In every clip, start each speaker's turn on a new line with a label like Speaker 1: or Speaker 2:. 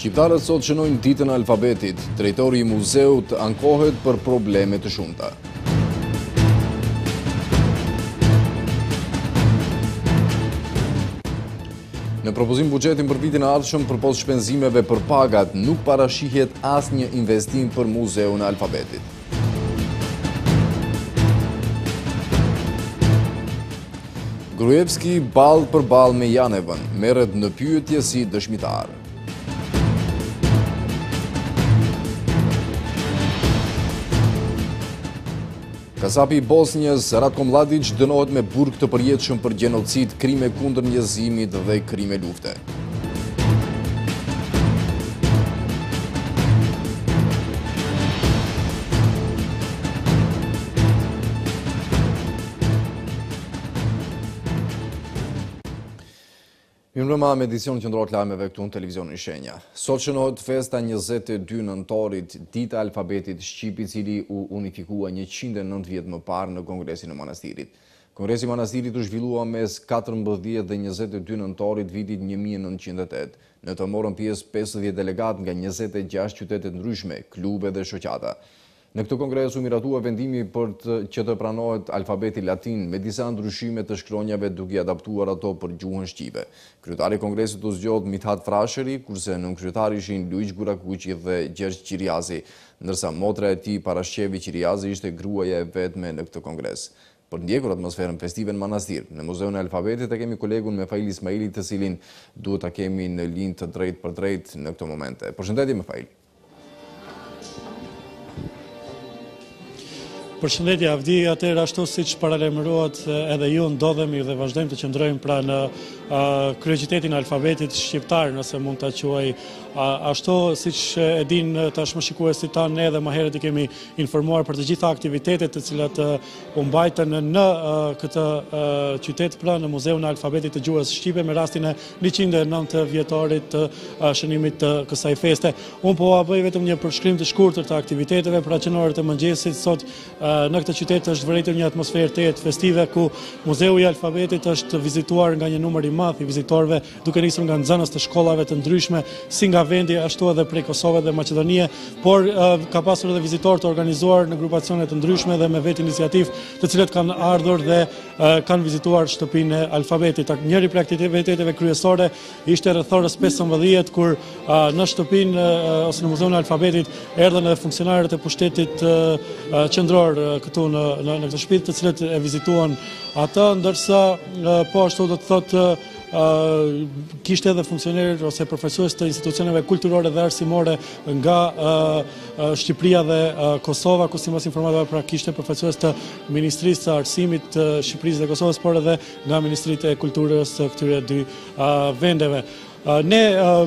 Speaker 1: Shqiptarët sot shënojnë ditën alfabetit, drejtori i muzeut ankohet për probleme të shumëta. Në propozim bugjetin për vitin ardhëshëm për posë shpenzimeve për pagat, nuk parashihjet as një investim për muzeu në alfabetit. Grujevski balë për balë me janevën, meret në pyëtje si dëshmitarë. Kasapi i Bosnjës, Ratko Mladic, dënohet me burg të përjetëshëm për genocid, krime kundër njëzimit dhe krime lufte. Mirë më me edicion që qëndrojt lajmeve këtu në televizionin shenja. Sot që festa 22 nëntorit, dita alfabetit Shqipi cili u unifikua 109 vjetë më parë në Kongresin në monastirit. Kongresi në monastirit u shvillua mes 14 dhe 22 nëntorit vitit 1908. Në të morën pjesë 50 delegat nga 26 qytetet nëryshme, klube dhe shoqata. Në këtë kongres u miratua vendimi për të që të pranohet alfabeti latin me disa ndryshime të shkronjave duke adaptuar ato për gjuhën shqipe. Kryetari kongresit u zgjodh Mithat Frasheri, kurse nën kryetari ishin Luigi Gurakuqi dhe Gjergj Qiriazi, ndërsa motra e tij Parashevi Qiriazi ishte gruaja e vetme në këtë kongres. Për ndjekur atmosferën festive në manastir, në muzeun e alfabetit e kemi kolegun me fail Ismaili të silin duhet të kemi në linë të drejt për drejtë në këtë moment. Përshëndetje me fail.
Speaker 2: Përshëndetje Avdi, atër ashtu si që paralemruat edhe ju ndodhemi dhe vazhdojmë të qëndrojmë pra në kryeqitetin alfabetit shqiptar, nëse mund të quaj Ashto, si që e din të është më shikuesi ta, ne dhe më heret i kemi informuar për të gjitha aktivitetet të cilat umbajten në këtë qytet pra në në Alfabetit të Gjuhës Shqipe me rastin e 190 vjetarit të shënimit të kësaj feste. Unë po a bëj vetëm një përshkrim të shkurtër të aktiviteteve pra qenore të mëngjesit sot në këtë qytet është vërejtër një atmosferë të jetë festive ku Muzeu i Alfabetit është vizituar nga një numëri math i vizitorve duke nisëm nga nëzënës të shkollave të ndryshme si nga nga vendi ashtu edhe prej Kosovë dhe Macedonie, por uh, ka pasur edhe vizitor të organizuar në grupacionet të ndryshme dhe me vetë iniciativë të cilet kanë ardhur dhe uh, kanë vizituar shtëpin e alfabetit. Njëri prej aktiviteteve kryesore ishte rëthorës 15, kur uh, në shtëpin ose në muzeun e alfabetit erdhen edhe funksionarët e pushtetit qëndror këtu në këtë shpit të cilet e vizituan ata, ndërsa po ashtu dhe të thotë kishte edhe funksionerë ose profesores të institucioneve kulturore dhe arsimore nga Shqipëria dhe Kosova, ku si mas informatëve pra kishte profesores të Ministrisë të Arsimit Shqipërisë dhe Kosovës, por edhe nga Ministrit e Kulturës të këtyre dy vendeve. Ne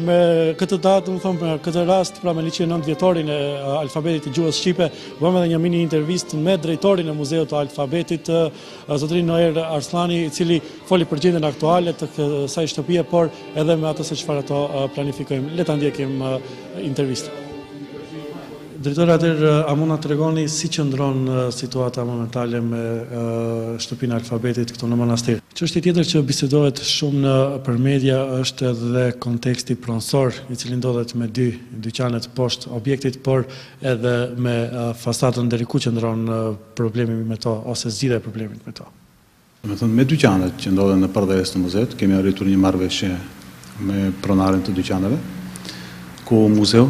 Speaker 2: me këtë datë, më thëmë, këtë rast, pra me liqinë nëndë vjetorin e alfabetit të gjuhës Shqipe, bëmë edhe një mini intervist me drejtorin e muzeot të alfabetit, zotrin Noer Arslani, i cili foli për gjendën aktuale të kësaj shtëpije, por edhe me atës e qëfar ato planifikojmë. Leta ndjekim intervistë. Dritor, atër, eh, a mund të regoni si që ndronë eh, situata momentale me eh, shtëpin alfabetit këto në monastirë? është i tjetër që bisedohet shumë në për media është edhe konteksti pronsor i cilin dohet me dy dyqanet posht objektit, por edhe me fasatën dhe riku që ndronë problemi me to, ose e problemit me to.
Speaker 3: Me thënë, me dyqanet që ndodhen në përdejës të muzet, kemi arritur një marveshje me pronarën të dyqaneve, ku muzeu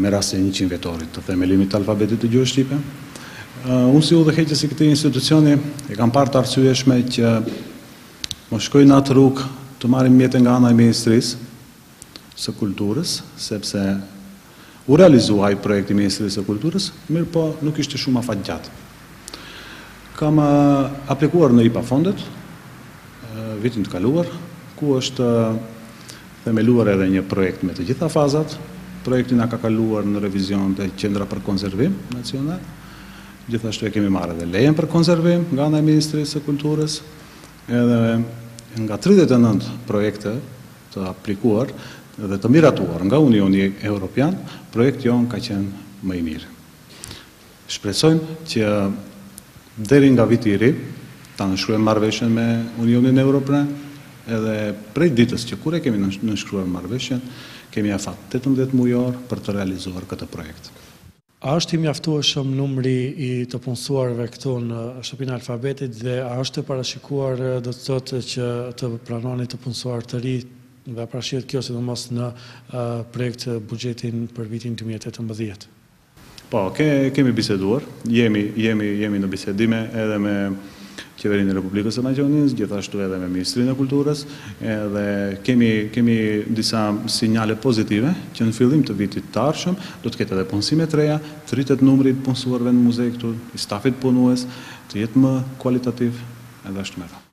Speaker 3: me rase një qinë vetorit të themelimit të alfabetit të gjuhë Shqipe. Unë si u dhe heqës i këti institucioni e kam partë arsueshme që më shkoj në atë rrugë të marim mjetën nga anaj ministris së kulturës, sepse u realizua i projekti ministris së kulturës, mirë po nuk ishte shumë afat gjatë. Kam aplikuar në IPA fondet, vitin të kaluar, ku është themeluar edhe një projekt me të gjitha fazat, projektin a ka kaluar në revizion të qendra për konservim nacional, gjithashtu e kemi marrë dhe lejen për konservim nga nga Ministrisë të Kulturës, edhe nga 39 projekte të aplikuar dhe të miratuar nga Unioni Europian, projekt jonë ka qenë më i mirë. Shpresojmë që deri nga vitiri, ta nëshkruem marveshen me Unionin Europian, edhe prej ditës që kure kemi nëshkruar marveshen, kemi a fatë 18 mujor për të realizuar këtë projekt.
Speaker 2: A është i mjaftu e shumë numri i të punësuarve këtu në shëpinë alfabetit dhe a është të parashikuar do të tëtë që të pranoni të punësuar të ri dhe a parashikuar kjo si në mos në projekt bugjetin për vitin 2018?
Speaker 3: Po, kemi biseduar, jemi në bisedime edhe me qeverinë e Republikës e Maqedonisë, gjithashtu edhe me Ministrinë e Kulturës, dhe kemi, kemi disa sinjale pozitive që në fillim të vitit të arshëm, do të ketë edhe punësime të reja, të rritet numrit punësuarve në muzej këtu, i stafit punues, të jetë më kualitativ, edhe ashtu me thamë.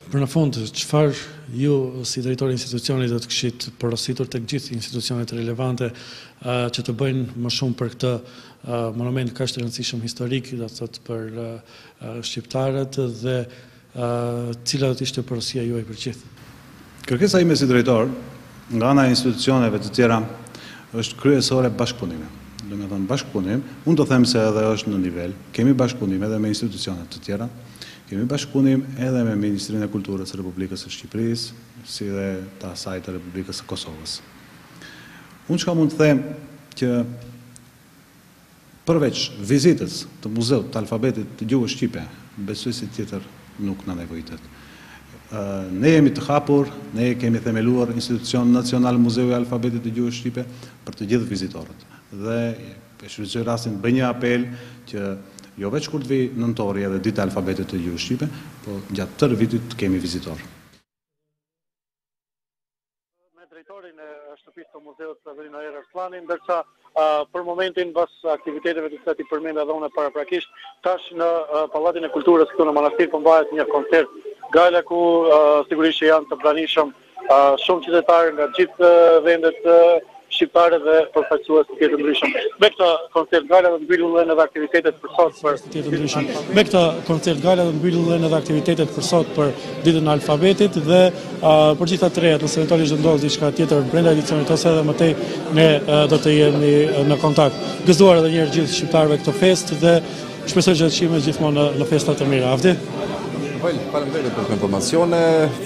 Speaker 2: Për në fund, qëfar ju si drejtori institucionit dhe të këshit porositur të gjithë institucionit relevante që të bëjnë më shumë për këtë monument ka të rëndësishëm historik dhe të të për shqiptarët dhe cila dhe të ishte përrosia ju e për gjithë?
Speaker 3: Kërkesa ime si drejtor nga ana institucioneve të tjera është kryesore bashkëpunime. Dhe me thonë bashkëpunim, unë të themë se edhe është në nivel, kemi bashkëpunime dhe me institucionet të tjera, kemi bashkëpunim edhe me Ministrinë e Kulturës Republikës e Shqipëris, si dhe ta sajtë Republikës e Kosovës. Unë që ka mund të them që përveç vizitës të muzeut të alfabetit të gjuhë Shqipe, besuesit tjetër nuk në nevojitet. Ne jemi të hapur, ne kemi themeluar institucion nacional muzeu e alfabetit të gjuhë Shqipe për të gjithë vizitorët. Dhe e shqyrë rastin bëj një apel që jo veç kur të vi nëntori edhe e alfabetit të ju Shqipe, po gjatë tërë vitit kemi vizitor.
Speaker 2: Me drejtorin e shtëpis të muzeot të Averino Erës Planin, dërsa për momentin bas aktiviteteve të stati përmenda dhe para paraprakisht, tash në Palatin e Kulturës këtu në Manastir përmbajet po një koncert gala ku sigurisht që janë të planishëm shumë qytetarë nga gjithë vendet shqiptare dhe përfaqësues të jetë ndryshëm. Me këtë koncert gala do të mbyllen edhe aktivitetet për sot për të jetë ndryshëm. Me këtë koncert gala do të mbyllen edhe aktivitetet për sot për ditën e alfabetit dhe për gjithë të tjerat, nëse eventualisht do të ndodhë diçka tjetër brenda edicionit ose edhe më tej ne do të jemi në kontakt. Gëzuar edhe një herë gjithë shqiptarëve këtë festë dhe shpresoj të shihemi gjithmonë në festa të mira. Avdi
Speaker 1: Falemderit për informacione,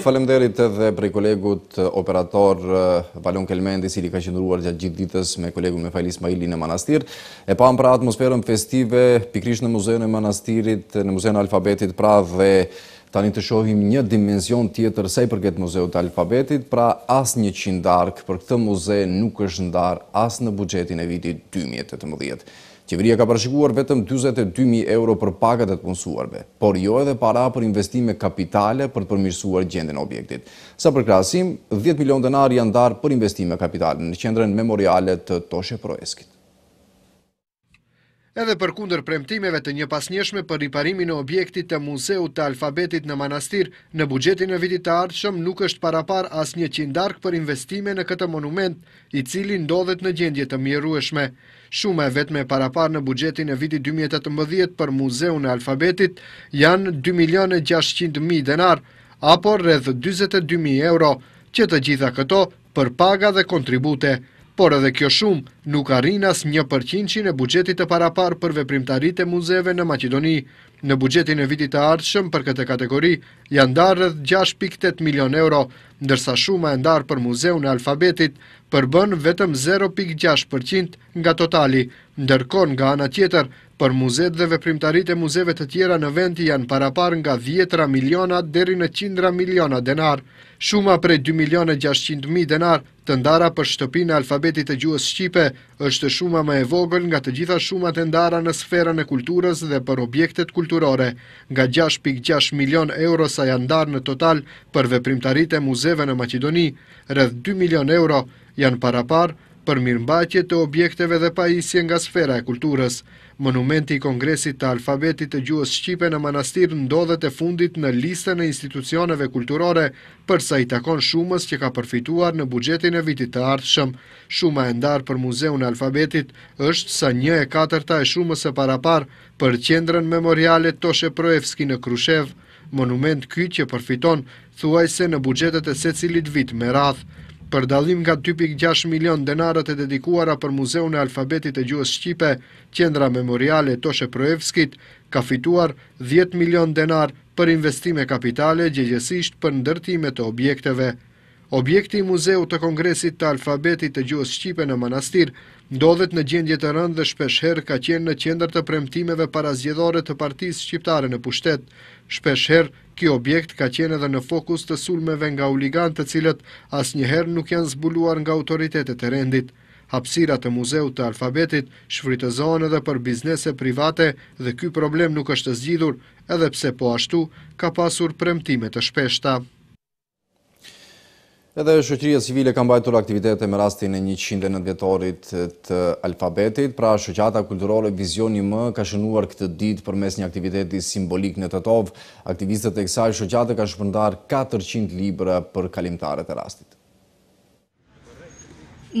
Speaker 1: falemderit edhe për kolegut eh, operator eh, Valon Kelmendi, si li ka qëndruar gjatë gjithë ditës me kolegu me Fajlis Maili në Manastir. E pa më pra atmosferën festive, pikrish në muzeu në Manastirit, në muzeu në alfabetit, pra dhe tani të shohim një dimension tjetër sej për këtë muzeu të alfabetit, pra as një qindark për këtë muzeu nuk është ndar as në bugjetin e viti 2018. Qeveria ka parashikuar vetëm 22.000 euro për pagat e të punësuarve, por jo edhe para për investime kapitale për të përmirësuar gjendin objektit. Sa për krasim, 10 milion denar janë darë për investime kapitale në qendrën memorialet të Toshe Proeskit
Speaker 4: edhe për kunder premtimeve të një pasnjeshme për riparimin e objektit të muzeu të alfabetit në manastir, në bugjetin e vitit të ardhëshëm nuk është parapar as një qindark për investime në këtë monument, i cili ndodhet në gjendje të mjerueshme. Shume e vetme parapar në bugjetin e vitit 2018 për muzeun e alfabetit janë 2.600.000 denar, apo rrëdhë 22.000 euro, që të gjitha këto për paga dhe kontribute por edhe kjo shumë nuk arrin as një përqinqin e bugjetit të parapar për veprimtarit e muzeve në Macedoni. Në bugjetin e vitit të ardhshëm për këtë kategori janë darë 6.8 milion euro, ndërsa shumë e ndarë për muzeu në alfabetit përbën vetëm 0.6% nga totali, ndërkon nga ana tjetër, për muzet dhe veprimtarit e muzeve të tjera në vendi janë parapar nga 10 miliona deri në 100 miliona denar, shuma prej 2.600.000 denar të ndara për shtëpin e alfabetit e gjuës Shqipe, është shuma më e vogël nga të gjitha shuma të ndara në sferën e kulturës dhe për objektet kulturore, nga 6.6 milion euro sa janë darë në total për veprimtarit e muzeve në Macedoni, rrëth 2 milion euro janë parapar për mirëmbaqje të objekteve dhe pajisje nga sfera e kulturës. Monumenti i Kongresit të Alfabetit të Gjuhës Shqipe në Manastir ndodhet e fundit në listën e institucioneve kulturore, përsa i takon shumës që ka përfituar në bugjetin e vitit të ardhshëm. Shuma e ndarë për muzeun e Alfabetit është sa një e katërta e shumës e parapar për qendrën memoriale Toshe Proevski në Krushev, monument ky që përfiton thuajse në bugjetet e se cilit vit me radhë. Për dalim nga 2.6 milion denarët e dedikuara për Muzeu në Alfabetit e Gjuhës Shqipe, Qendra Memoriale Toshe Proevskit ka fituar 10 milion denar për investime kapitale gjegjesisht për ndërtime të objekteve Objekti i muzeu të kongresit të alfabetit të gjuhës Shqipe në manastir ndodhet në gjendje të rëndë dhe shpesher ka qenë në qendër të premtimeve parazjedhore të partisë shqiptare në pushtet. Shpesher, ki objekt ka qenë edhe në fokus të sulmeve nga uligan të cilët as njëherë nuk janë zbuluar nga autoritetet e rendit. Hapsirat të muzeu të alfabetit shfritëzohen edhe për biznese private dhe ky problem nuk është zgjidhur edhe pse po ashtu ka pasur premtime të shpeshta.
Speaker 1: Edhe shëqëria civile kam bajtur aktivitete me rastin e 190 vjetorit të alfabetit, pra shëqata kulturore Vizioni M ka shënuar këtë dit për mes një aktiviteti simbolik në tovë. Aktivistët e kësaj shëqate ka shpëndar 400 libra për kalimtarët e rastit.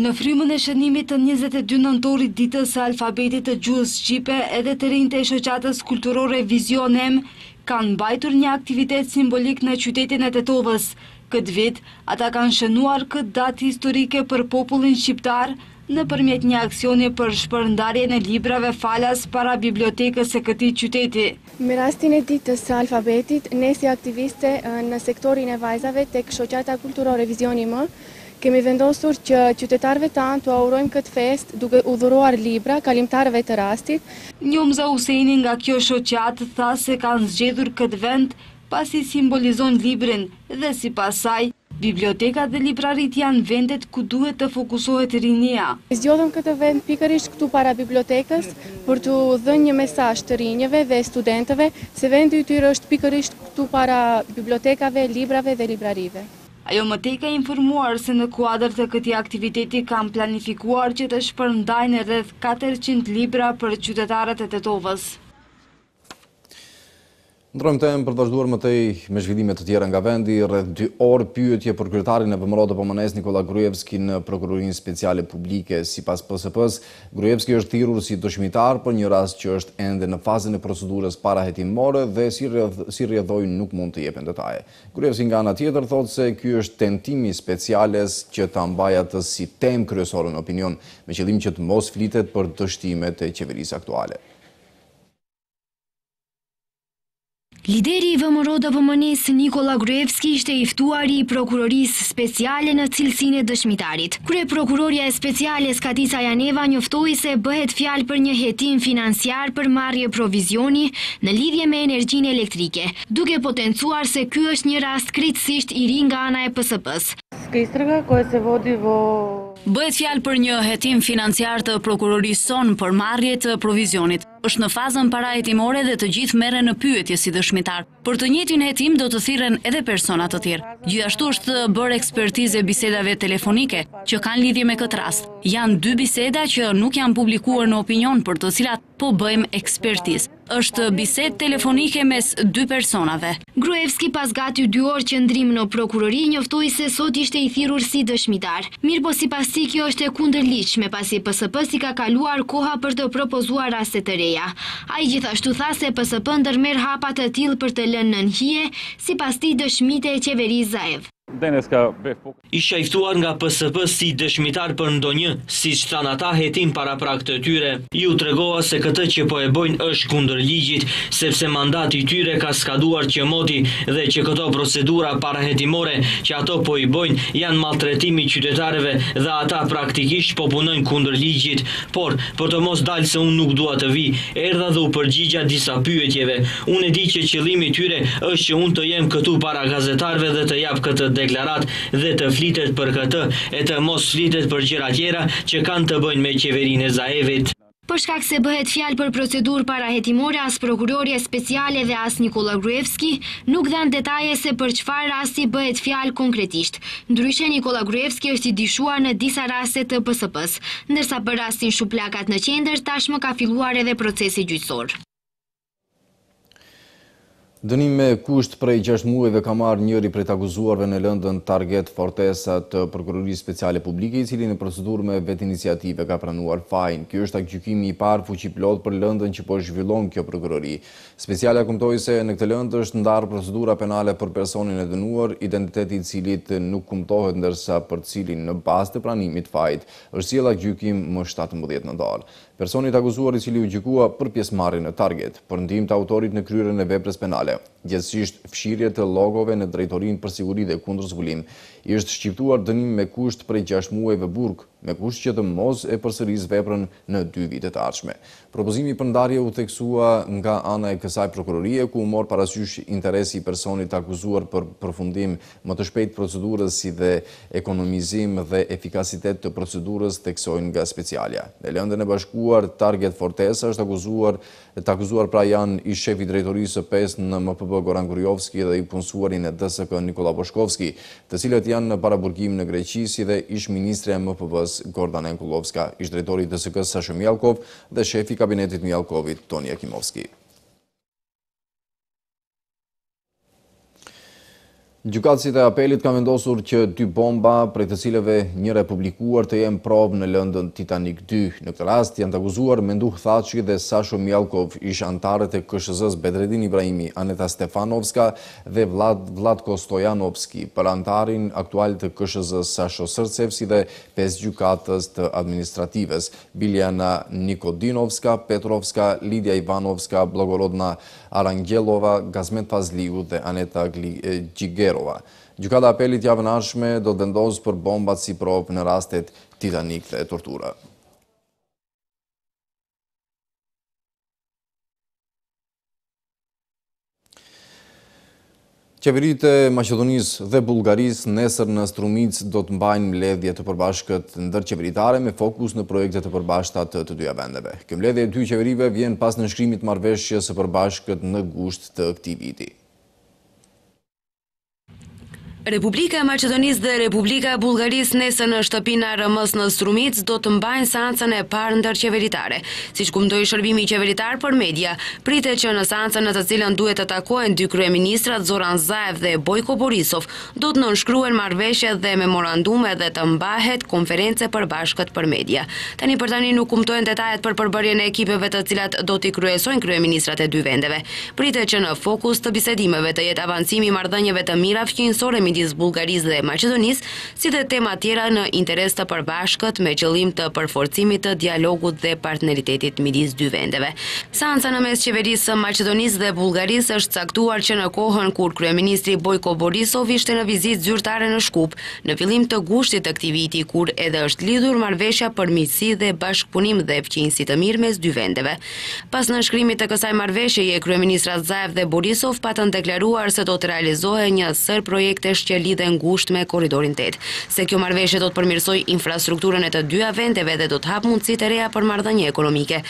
Speaker 5: Në frymën e shënimit të 22 nëntorit ditës e alfabetit të gjuhës Shqipe, edhe të rinjë të shëqatës kulturore Vizion M kanë bajtur një aktivitet simbolik në qytetin e tovës. Këtë vit, ata kanë shënuar këtë datë historike për popullin shqiptar në përmjet një aksioni për shpërndarje në librave falas para bibliotekës e këti qyteti.
Speaker 4: Me rastin e ditës së alfabetit, ne si aktiviste në sektorin e vajzave të këshoqata kulturore vizioni më, kemi vendosur që qytetarve tanë të aurojmë këtë fest duke udhuruar libra kalimtarve të rastit. Njëmza
Speaker 5: Useni nga kjo shoqatë tha se kanë zgjedhur këtë vend pasi simbolizon librin dhe si pasaj, biblioteka dhe librarit janë vendet ku duhet të fokusohet
Speaker 4: rinja. Zgjodhëm këtë vend pikërisht këtu para bibliotekës për të dhe një mesaj të rinjeve dhe studentëve, se vendi tyre është pikërisht këtu para bibliotekave, librave dhe librarive.
Speaker 5: Ajo më te ka informuar se në kuadrë të këti aktiviteti kam planifikuar që të shpërndajnë rrëth 400 libra për qytetarët e të tovës.
Speaker 1: Ndrojmë temë për vazhduar më tej me zhvillimet të tjera nga vendi, rrëth dy orë pyëtje për kryetarin e pëmërot të pëmënes Nikola Grujevski në prokurorin speciale publike si pas pësë pësë, Grujevski është tirur si dëshmitar për një rast që është ende në fazën e procedurës para more dhe si rrëdhojnë nuk mund të jepen detaje. Grujevski nga nga tjetër thotë se kjo është tentimi speciales që të ambajatës si tem kryesorën opinion me qëllim që të mos flitet për dështimet e qeverisë aktuale.
Speaker 6: Lideri i vëmëro dhe vëmënesë Nikola Gruevski ishte iftuari i prokuroris speciale në cilësine dëshmitarit. Kure prokuroria e speciale Skatisa Janeva njoftoi se bëhet fjal për një jetim finansiar për marje provizioni në lidhje me energjin elektrike, duke potencuar se kjo është një rast kritësisht i nga ana e pësëpës. Bëhet
Speaker 7: fjal për një jetim finansiar të prokurorison për marje të provizionit është në fazën para timore dhe të gjithë mere në pyetje si dëshmitar. Për të e hetim do të thiren edhe personat të tjerë. Gjithashtu është të bërë ekspertize bisedave telefonike që kanë lidhje me këtë rast. Janë dy biseda që nuk janë publikuar në opinion për të cilat po bëjmë ekspertiz. është bised telefonike mes dy personave.
Speaker 6: Gruevski pas gati dy orë që ndrim në prokurori njëftoj se sot ishte i thirur si dëshmitar. Mirë po si pasi kjo është e kunder liqë me pasi pësëpës i ka kaluar koha për të propozuar rastet të Kaja. A i gjithashtu tha se pësëpëndër merë hapat e tilë për të lënë në nëhije, si pas ti dëshmite e qeveri Zaev. I shajftuar nga PSP si dëshmitar për ndonjë, si që ata hetim para prak të tyre. Ju të regoa se këtë që po e bojnë është kundër ligjit, sepse mandati tyre ka skaduar që moti dhe që këto procedura para hetimore që ato po i bojnë janë maltretimi qytetareve dhe ata praktikisht po punojnë kundër ligjit. Por, për të mos dalë se unë nuk dua të vi, erdha dhe u përgjigja disa pyetjeve. Unë e di që qëlimi tyre është që unë të jem këtu para gazetarve dhe të jap këtë dekë deklarat dhe të flitet për këtë e të mos flitet për gjera tjera që kanë të bëjnë me qeverin e Zaevit. Përshkak se bëhet fjal për procedur para jetimore as prokurorje speciale dhe as Nikola Gruevski, nuk dhanë detaje se për qëfar rasti bëhet fjal konkretisht. Ndryshe Nikola Gruevski është i dishua në disa rastet të pësëpës, nërsa për rastin shuplakat në qender tashmë ka filuar edhe procesi gjyqësorë.
Speaker 1: Dënim me kusht prej 6 muajve ka marrë njëri prej të akuzuarve në lëndën target fortesa të prokurorisë speciale publike, i cili në procedur me vetë iniciative ka pranuar fajn. Kjo është akë i parë fuqi plot për lëndën që po zhvillon kjo prokurorisë. Specialja kumtoj se në këtë lëndë është ndarë procedura penale për personin e dënuar, identiteti cilit nuk kumtohet ndërsa për cilin në bas të pranimit fajt është sila gjykim më 7 mëdjet në dalë. Personit akuzuar i cili u gjykua për pjesë marri në target, për ndim të autorit në kryrën e veprës penale, gjithësisht fshirje të logove në drejtorin për sigurit dhe kundrës vullim, i është shqiptuar dënim me kusht prej 6 muajve burg, me kusht që të mos e përsëris veprën në 2 vitet arshme. Propozimi për ndarje u theksua nga ana e kësaj prokurorie, ku u morë parasysh interesi personit akuzuar për përfundim më të shpejt procedurës si dhe ekonomizim dhe efikasitet të procedurës theksojnë nga specialja. Në lëndën e bashkuar, target fortesa është akuzuar, të akuzuar pra janë i shefi drejtorisë 5 në MPB Goran Gurjovski dhe i punësuarin e DSK Nikola Boshkovski, të cilët janë në paraburgim në Greqi, si dhe ish ministre e MPV-s Gordana Enkulovska, ish drejtori të s Sashu Mjalkov dhe shefi kabinetit Mjalkovit Toni Akimovski. Gjukacit e apelit ka vendosur që dy bomba prej të cileve një republikuar të jenë probë në lëndën Titanic 2. Në këtë rast janë të aguzuar Mendu Thaci dhe Sasho Mjalkov ish antarët e këshëzës Bedredin Ibrahimi, Aneta Stefanovska dhe Vlad Kostojanovski, për antarin aktual të këshëzës Sasho Sërcevsi dhe pes gjukatës të administratives. Biljana Nikodinovska, Petrovska, Lidia Ivanovska, Blagorodna Arangelova, Gazmet Fazliu dhe Aneta Gjigero. Kerova. Gjukata apelit javënashme ashme do të vendosë për bombat si propë në rastet titanik dhe tortura. Qeverit e Macedonis dhe Bulgaris nesër në strumic do të mbajnë mledhje të përbashkët ndërqeveritare me fokus në projekte të përbashkët të dyja vendeve. Këmledhje të dy qeverive vjen pas në shkrimit marveshje së përbashkët në gusht të këti viti.
Speaker 7: Republika e Macedonis dhe Republika e Bulgaris nesën në shtëpina rëmës në Strumic do të mbajnë sancën e parë ndër qeveritare. Si që kumdoj shërbimi qeveritar për media, prite që në sancën në të cilën duhet të takojnë dy krye ministrat Zoran Zaev dhe Bojko Borisov, do të nënshkruen marveshe dhe memorandume dhe të mbahet konference për bashkët për media. Tani për tani nuk kumtojnë detajet për përbërjen e ekipeve të cilat do t'i kryesojnë krye ministrat e dy vendeve. Prite që në fokus të bisedimeve të jetë avancimi mardhënjeve të mira midis Bulgaris dhe Macedonis, si dhe tema tjera në interes të përbashkët me qëllim të përforcimit të dialogut dhe partneritetit midis dy vendeve. Sansa në mes qeverisë Macedonis dhe Bulgaris është caktuar që në kohën kur Kryeministri Bojko Borisov ishte në vizit zyrtare në Shkup, në fillim të gushtit të këti viti, kur edhe është lidhur marvesha për misi dhe bashkëpunim dhe fqinsi të mirë mes dy vendeve. Pas në shkrimit të kësaj marveshe, je Kryeministra Zajev dhe Borisov patën deklaruar se do të realizohet një sër projekte që lidhe gusht me koridorin 8. Se kjo marveshje do të përmirsoj infrastrukturën e të dyja vendeve dhe do të hapë mundësit e reja për mardhënje ekonomike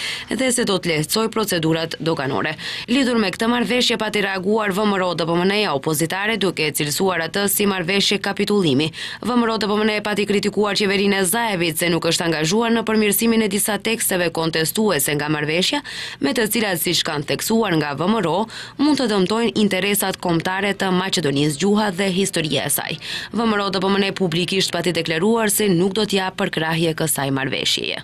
Speaker 7: dhe se do të lehtësoj procedurat doganore. Lidhur me këtë marveshje pati reaguar vëmëro dhe pëmëneja opozitare duke e cilësuar atë si marveshje kapitulimi. Vëmëro dhe pëmëneja pati kritikuar qeverin e Zajevit se nuk është angazhuar në përmirsimin e disa teksteve kontestuese nga marveshja me të cilat si shkan theksuar nga vëmëro mund të dëmtojnë interesat komptare të Macedonis gjuha dhe historisë historie e saj. Vëmëro do pëmëne publikisht pati deklaruar se nuk do t'ja përkrahje kësaj marveshjeje.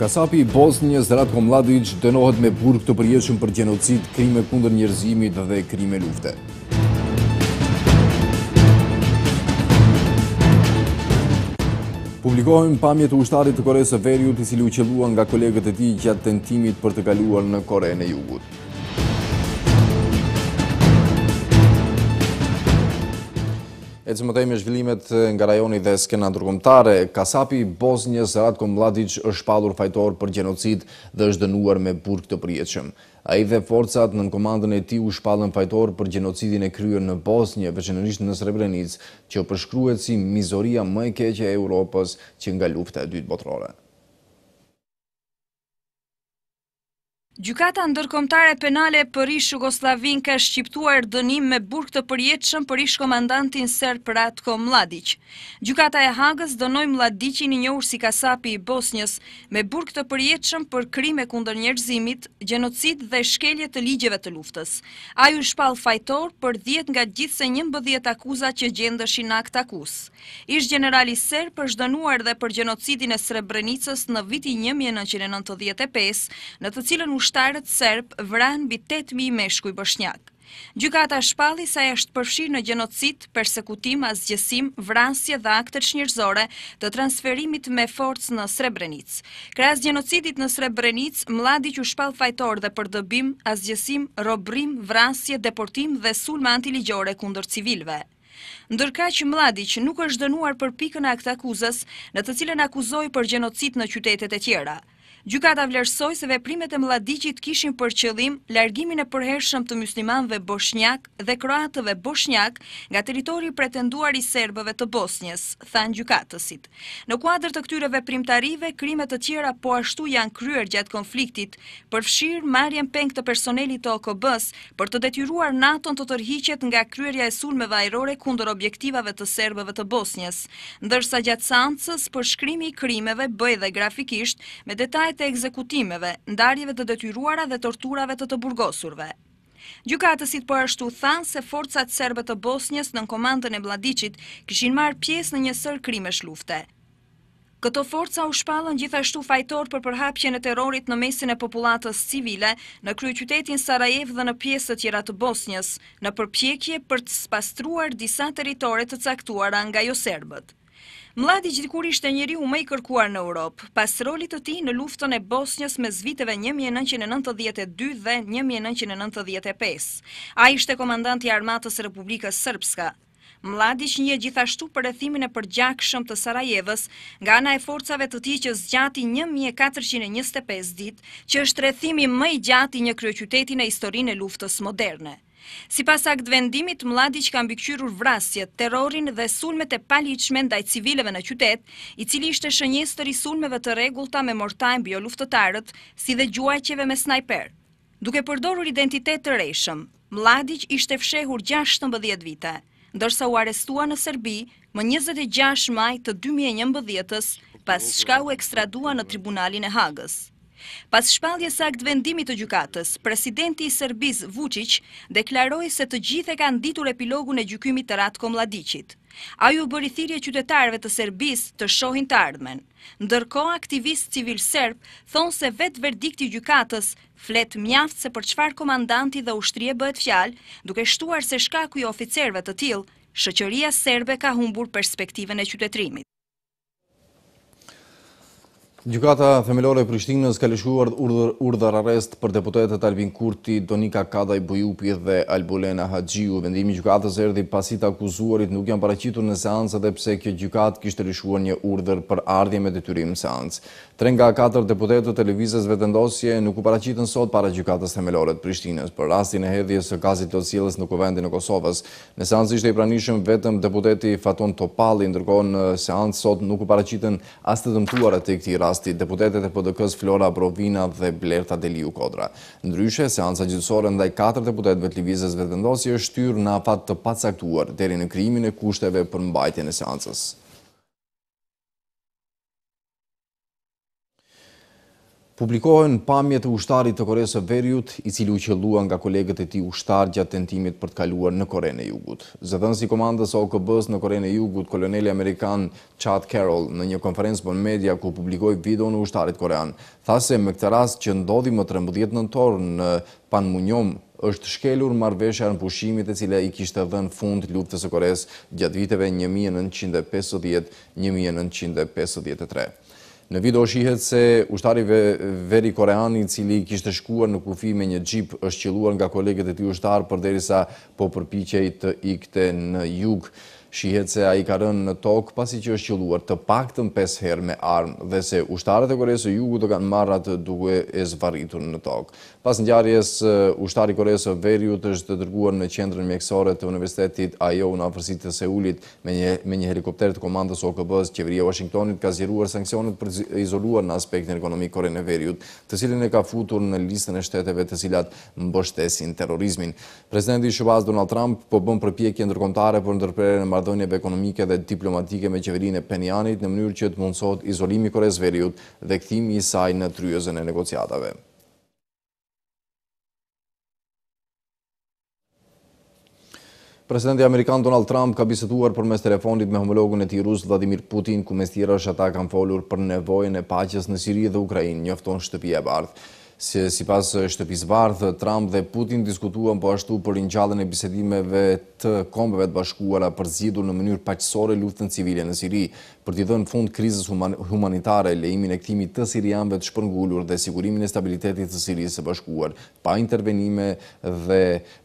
Speaker 1: Kasapi i Bosnje, Zrat Komladic, dënohet me burg të përjeshëm për genocid, krime kundër njerëzimit dhe krime lufte. Publikohen pamjet të ushtarit të Koresë Veriut, i cili u qëlluan nga kolegët e ti gjatë tentimit për të kaluar në Kore në jugut. E cë më tëjmë e zhvillimet nga rajoni dhe skena ndërkomtare, Kasapi Bosnje Ratko Mladic është palur fajtor për genocid dhe është dënuar me burk të prieqëm. A i dhe forcat në komandën e ti u shpallën fajtor për genocidin e kryer në Bosnjë, veçenërisht në Srebrenic, që përshkruet si mizoria më e keqe e Europës që nga lufta e dytë botrore.
Speaker 5: Gjukata ndërkomtare penale për ishë Jugoslavin ka shqiptuar dënim me burk të përjetëshëm për ishë komandantin Serb Ratko Mladic. Gjukata e Hagës dënoj Mladicin njohur si kasapi i Bosnjës me burk të përjetëshëm për krime kunder njerëzimit, gjenocid dhe shkelje të ligjeve të luftës. Aju shpal fajtor për 10 nga gjithë se njën bëdhjet akuza që gjendëshin akt akus. Ishë generali Serb është dënuar dhe për gjenocidin e Srebrenicës në viti 1995, në të cilën ushtarët serb vranë mbi i meshkuj bosnjak. bëshnjak. Gjukata shpalli sa e është përfshirë në gjenocit, persekutim, asgjësim, vrasje dhe aktet shnjërzore të transferimit me forcë në Srebrenic. Kras gjenocitit në Srebrenic, mladi që shpall fajtor dhe përdëbim, asgjësim, robrim, vrasje, deportim dhe sulma antiligjore kundër civilve. Ndërka që Mladic nuk është dënuar për pikën e akuzës në të cilën akuzoj për gjenocit në qytetet e tjera. Gjukata vlerësoj se veprimet e mladicit kishin për qëllim largimin e përhershëm të muslimanve boshnjak dhe kroatëve boshnjak nga teritori pretenduar i serbëve të Bosnjës, than gjukatësit. Në kuadrë të këtyre veprimtarive, krimet të tjera po ashtu janë kryer gjatë konfliktit, përfshirë marjen peng të personelit të OKB-s për të detyruar NATO-n të tërhiqet nga kryerja e sulme vajrore kundër objektivave të serbëve të Bosnjës, ndërsa gjatë sancës për shkrimi krimeve bëj dhe grafikisht me detaj saj të ekzekutimeve, ndarjeve të detyruara dhe torturave të të burgosurve. Gjukatësit për po ashtu thanë se forcat serbe të Bosnjës në komandën e Bladicit këshin marë pjesë në njësër krimesh lufte. Këto forca u shpallën gjithashtu fajtor për përhapje në terrorit në mesin e populatës civile në kryë qytetin Sarajev dhe në pjesë të tjera të Bosnjës, në përpjekje për të spastruar disa teritoret të caktuara nga jo serbët. Mladi Gjirkuri ishte njëri u me i kërkuar në Europë, pas rolit të ti në luftën e Bosnjës me zviteve 1992 dhe 1995. A ishte komandant i armatës Republikës Sërpska. Mladi që një gjithashtu për e thimin e për të Sarajevës, nga na e forcave të ti që zgjati 1425 dit, që është rethimi më i gjati një kryoqytetin e historin e luftës moderne. Si pas akt vendimit, mladi që kam bikqyrur vrasjet, terrorin dhe sulmet e pali i civileve në qytet, i cili ishte i sulmeve të regullta me mortajnë bjo luftotarët, si dhe gjuajqeve me snajper. Duke përdorur identitet të rejshëm, mladi që ishte fshehur 16 vite, ndërsa u arestua në Serbi më 26 maj të 2011 pas shka u ekstradua në tribunalin e Hagës. Pas shpalje akt vendimit të gjukatës, presidenti i Serbiz Vucic deklaroj se të gjithë e kanë ditur epilogu në gjukimit të ratë komladicit. ladicit. A ju bëri qytetarve të Serbiz të shohin të ardhmen, ndërko aktivist civil Serb thonë se vetë verdikti gjukatës fletë mjaft se për qfar komandanti dhe ushtrie bëhet fjalë, duke shtuar se shkaku i oficerve të tilë, shëqëria Serbe ka humbur perspektive në qytetrimit.
Speaker 1: Gjukata themelore e Prishtinës ka lëshuar urdhër arrest për deputetet Albin Kurti, Donika Kadaj Bujupi dhe Albulena Hadjiu. Vendimi gjukatës erdi pasit akuzuarit nuk janë paracitur në seansë dhe pse kjo gjukat kishtë lëshuar një urdhër për ardhje me detyrim në seansë. Tren nga katër deputetet të levizës vetëndosje nuk u paracitën sot para gjukatës themelore të Prishtinës për rastin e hedhjes së kazit të cilës në kovendin e Kosovës. Në seansë ishte i pranishëm vetëm deputeti Faton Topalli, ndërkon në seansë sot nuk u paracitën as të dëmtuar rasti deputetet e PDK-s Flora Brovina dhe Blerta Deliu Kodra. Ndryshe, seanca gjithësore ndaj katër deputetëve të livizës vetëndosje është tyrë në afat të pacaktuar deri në krijimin e kushteve për mbajtjen e seancës. Publikohen pamjet e ushtarit të Koresë Verjut, i cili u qëllua nga kolegët e ti ushtar gjatë tentimit për të kaluar në Korene Jugut. Zëdhën si komandës OKB-s në Korene Jugut, koloneli Amerikan Chad Carroll në një konferencë për media ku publikoj video në ushtarit korean, tha se me këtë rast që ndodhi më 13 nëntor në Panmunjom, është shkelur marveshja në pushimit e cile i kishtë dhe fund luftës e Koresë gjatë viteve 1950-1953. Në video shihet se ushtari veri koreani cili kishtë shkuar në kufi me një gjip është qiluar nga kolegët e ti ushtarë për derisa po përpichej të ikte në jugë. Shihet se a i ka rënë në tokë pasi që është qëlluar të paktën 5 herë me armë dhe se ushtarët e Koresë e Jugu të kanë marrat duke e zvaritur në tokë. Pas në gjarjes, ushtari Koresë e Veriut është të dërguar në qendrën mjekësore të Universitetit Ajo në afërsit të Seulit me një helikopter të komandës OKB-ës Qeveria Washingtonit ka ziruar sankcionet për izoluar në aspektin ekonomik Koren e Verjut, të cilin e ka futur në listën e shteteve të cilat mbështesin terrorizmin. Prezidenti Shubaz Donald Trump po bën përpjekje për e marrëdhënieve ekonomike dhe diplomatike me qeverinë e Penianit në mënyrë që të mundësohet izolimi i Koreas Veriut dhe kthimi i saj në tryezën e negociatave. Presidenti Amerikan Donald Trump ka bisetuar për mes telefonit me homologun e ti Rusë Vladimir Putin, ku mes tjera është ata kanë folur për nevojën e pacjes në Siri dhe Ukrajin, njëfton shtëpje e bardhë se si pas shtëpisë bardhë, Trump dhe Putin diskutuan po ashtu për ringjallën e bisedimeve të kombeve të bashkuara për zidur në mënyrë paqësore luftën civile në Siri, për t'i dhënë fund krizës humanitare, lejimin e kthimit të sirianëve të shpërngullur dhe sigurimin e stabilitetit të Sirisë së Bashkuar, pa intervenime dhe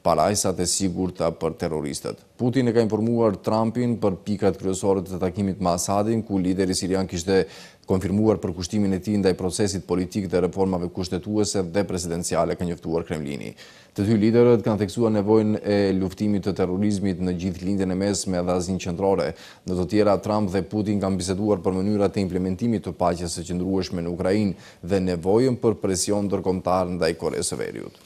Speaker 1: parajsat e sigurta për terroristët. Putin e ka informuar Trumpin për pikat kryesore të takimit me Assadin, ku lideri sirian kishte konfirmuar për kushtimin e tij ndaj procesit politik të reformave kushtetuese dhe presidenciale ka njoftuar Kremlini. Të dy liderët kanë theksuar nevojën e luftimit të terrorizmit në gjithë lindjen e mesme dhe dhazin qendrore. Në të tjera Trump dhe Putin kanë biseduar për mënyrat e implementimit të paqes së qëndrueshme në Ukrainë dhe nevojën për presion ndërkombëtar ndaj Koreas së Veriut.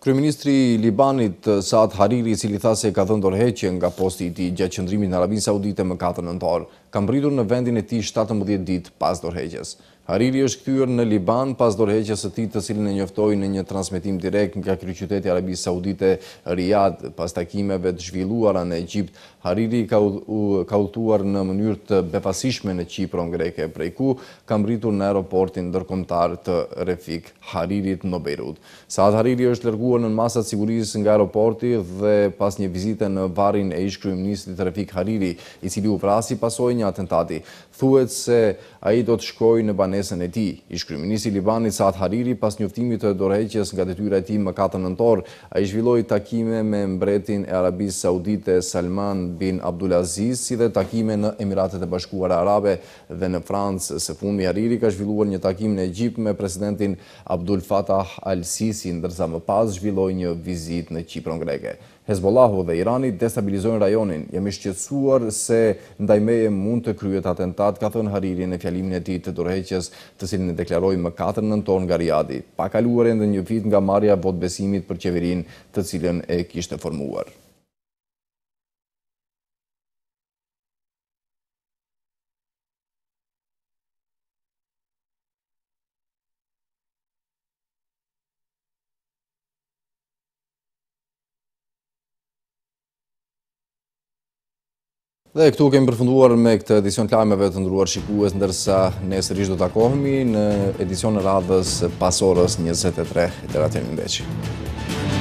Speaker 1: Kryeministri i Libanit eh, Saad Hariri, i cili tha se ka dhënë dorëheqje nga posti i tij gjatë qëndrimit në Arabinë Saudite më 4 nëntor, ka mbritur në vendin e tij 17 ditë pas dorëheqjes. Hariri është këtyr në Liban pas dorheqës së ti të silin e njëftoj në një transmitim direkt nga kërë qyteti Arabi Saudite Riyad pas takimeve të zhvilluara në Egjipt. Hariri ka ullëtuar në mënyrë të befasishme në Qipron Greke, prej ku kam rritur në aeroportin dërkomtar të refik Haririt në Beirut. Saat Hariri është lërguar në masat sigurisë nga aeroporti dhe pas një vizite në varin e ishkry mnistit të refik Hariri, i cili u vrasi pasoj një atentati. Thuet se a i do të shkoj në banes banesën e ti. Ishkryminisi Libanit Saad Hariri pas njëftimit të dorheqjes nga detyra e ti më 4 nëntor, a i zhvilloj takime me mbretin e Arabis Saudite Salman bin Abdulaziz si dhe takime në Emiratet e Bashkuara Arabe dhe në Francë. Se fundi Hariri ka zhvilluar një takim në Egjip me presidentin Abdul Fatah Al-Sisi, ndërsa më pas zhvilloj një vizit në Qipron Greke. Hezbollahu dhe Irani destabilizojnë rajonin. Jemi shqetësuar se ndaj mund të kryet atentat, ka thënë Hariri në fjalimin e tij të dorheqes të cilin e deklaroi më 4 nëntor nga Riadi, pa kaluar ndë një vit nga marrja e votbesimit për qeverinë të cilën e kishte formuar. Dhe këtu kemi përfunduar me këtë edicion të lajmeve të ndruar shikues, ndërsa ne ishtë do të akohemi në edicion në radhës pasorës 23 të ratemi në beqë.